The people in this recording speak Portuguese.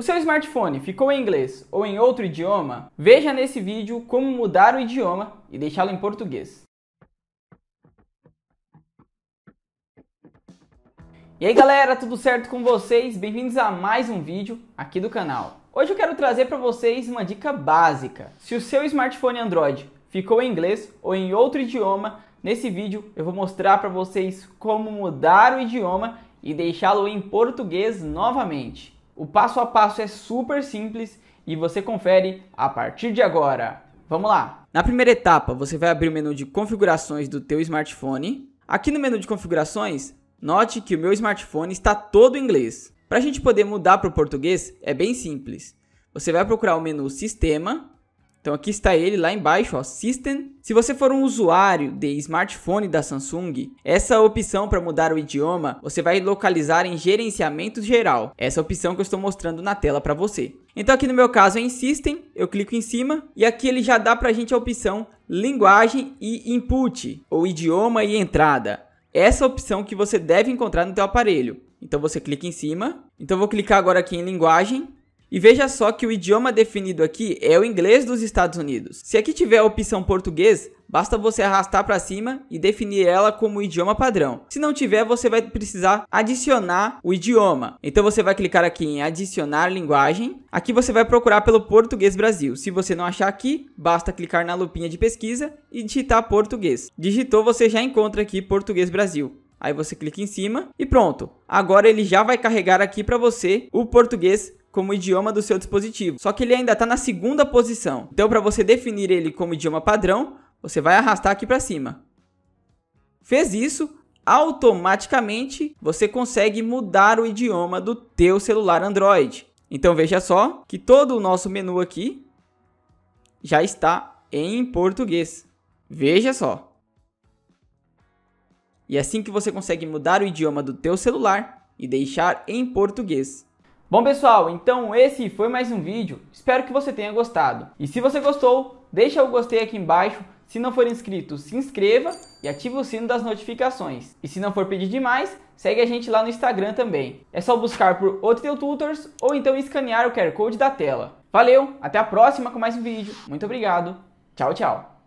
O seu smartphone ficou em inglês ou em outro idioma? Veja nesse vídeo como mudar o idioma e deixá-lo em português. E aí galera, tudo certo com vocês? Bem-vindos a mais um vídeo aqui do canal. Hoje eu quero trazer para vocês uma dica básica. Se o seu smartphone Android ficou em inglês ou em outro idioma, nesse vídeo eu vou mostrar para vocês como mudar o idioma e deixá-lo em português novamente. O passo a passo é super simples e você confere a partir de agora. Vamos lá! Na primeira etapa, você vai abrir o menu de configurações do teu smartphone. Aqui no menu de configurações, note que o meu smartphone está todo em inglês. Para a gente poder mudar para o português, é bem simples. Você vai procurar o menu Sistema então aqui está ele lá embaixo, ó, System. Se você for um usuário de smartphone da Samsung, essa opção para mudar o idioma, você vai localizar em gerenciamento geral. Essa é opção que eu estou mostrando na tela para você. Então aqui no meu caso é em System, eu clico em cima e aqui ele já dá para a gente a opção linguagem e input, ou idioma e entrada. Essa é opção que você deve encontrar no teu aparelho. Então você clica em cima. Então vou clicar agora aqui em linguagem e veja só que o idioma definido aqui é o inglês dos Estados Unidos. Se aqui tiver a opção português, basta você arrastar para cima e definir ela como idioma padrão. Se não tiver, você vai precisar adicionar o idioma. Então você vai clicar aqui em adicionar linguagem. Aqui você vai procurar pelo português Brasil. Se você não achar aqui, basta clicar na lupinha de pesquisa e digitar português. Digitou, você já encontra aqui português Brasil. Aí você clica em cima e pronto. Agora ele já vai carregar aqui para você o português como idioma do seu dispositivo. Só que ele ainda está na segunda posição. Então, para você definir ele como idioma padrão, você vai arrastar aqui para cima. Fez isso, automaticamente você consegue mudar o idioma do teu celular Android. Então veja só que todo o nosso menu aqui já está em português. Veja só. E é assim que você consegue mudar o idioma do teu celular e deixar em português. Bom pessoal, então esse foi mais um vídeo. Espero que você tenha gostado. E se você gostou, deixa o gostei aqui embaixo. Se não for inscrito, se inscreva e ative o sino das notificações. E se não for pedir demais, segue a gente lá no Instagram também. É só buscar por Oteu Tutors ou então escanear o QR Code da tela. Valeu, até a próxima com mais um vídeo. Muito obrigado. Tchau, tchau.